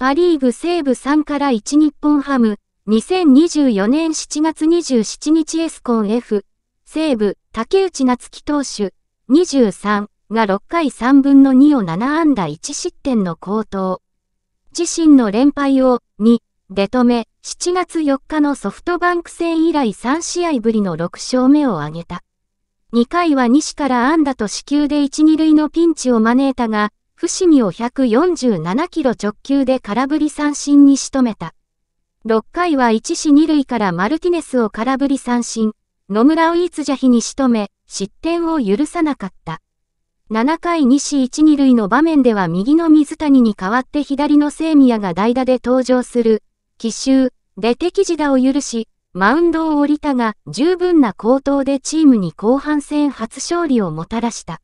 パリーグ西部3から1日本ハム、2024年7月27日エスコン F、西部、竹内夏樹投手、23が6回3分の2を7安打1失点の高騰。自身の連敗を2で止め、7月4日のソフトバンク戦以来3試合ぶりの6勝目を挙げた。2回は西から安打と死球で1、2塁のピンチを招いたが、伏見を147キロ直球で空振り三振に仕留めた。6回は1死2塁からマルティネスを空振り三振、野村をイーツジャヒに仕留め、失点を許さなかった。7回2死1 2塁の場面では右の水谷に代わって左の聖宮が代打で登場する、奇襲で敵地打を許し、マウンドを降りたが十分な高投でチームに後半戦初勝利をもたらした。